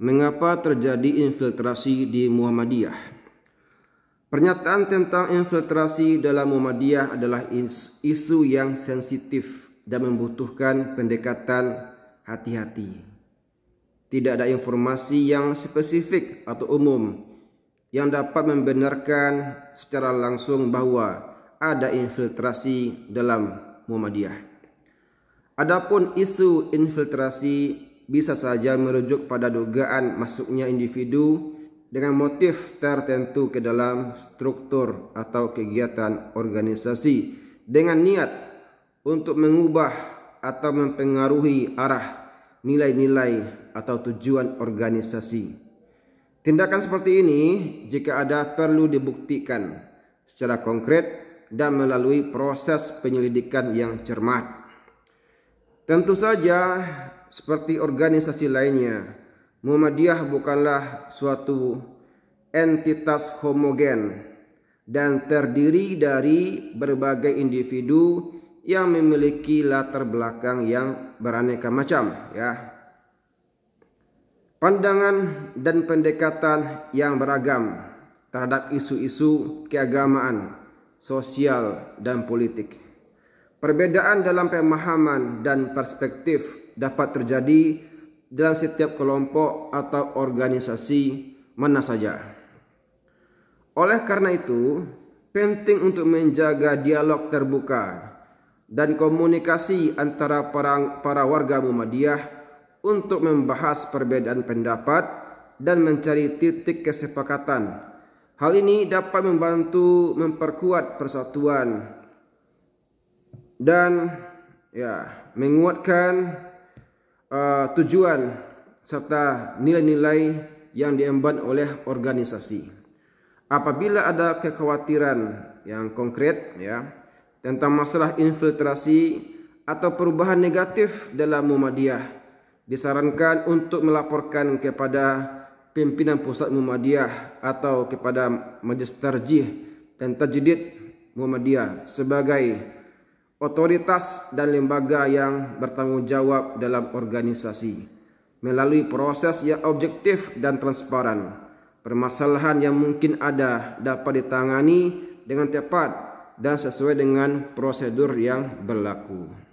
Mengapa terjadi infiltrasi di Muhammadiyah? Pernyataan tentang infiltrasi dalam Muhammadiyah adalah isu yang sensitif dan membutuhkan pendekatan hati-hati. Tidak ada informasi yang spesifik atau umum yang dapat membenarkan secara langsung bahwa ada infiltrasi dalam Muhammadiyah. Adapun isu infiltrasi bisa saja merujuk pada dugaan masuknya individu dengan motif tertentu ke dalam struktur atau kegiatan organisasi dengan niat untuk mengubah atau mempengaruhi arah nilai-nilai atau tujuan organisasi. Tindakan seperti ini jika ada perlu dibuktikan secara konkret dan melalui proses penyelidikan yang cermat. Tentu saja seperti organisasi lainnya. Muhammadiyah bukanlah suatu entitas homogen dan terdiri dari berbagai individu yang memiliki latar belakang yang beraneka macam ya. Pandangan dan pendekatan yang beragam terhadap isu-isu keagamaan, sosial, dan politik. Perbedaan dalam pemahaman dan perspektif dapat terjadi dalam setiap kelompok atau organisasi mana saja. Oleh karena itu, penting untuk menjaga dialog terbuka dan komunikasi antara para, para warga Muhammadiyah untuk membahas perbedaan pendapat dan mencari titik kesepakatan. Hal ini dapat membantu memperkuat persatuan dan ya menguatkan uh, tujuan serta nilai-nilai yang diemban oleh organisasi. Apabila ada kekhawatiran yang konkret ya tentang masalah infiltrasi atau perubahan negatif dalam Muhammadiyah, disarankan untuk melaporkan kepada pimpinan pusat Muhammadiyah atau kepada Majlis Tarjih dan Tajdid Muhammadiyah sebagai otoritas dan lembaga yang bertanggung jawab dalam organisasi melalui proses yang objektif dan transparan. Permasalahan yang mungkin ada dapat ditangani dengan tepat dan sesuai dengan prosedur yang berlaku.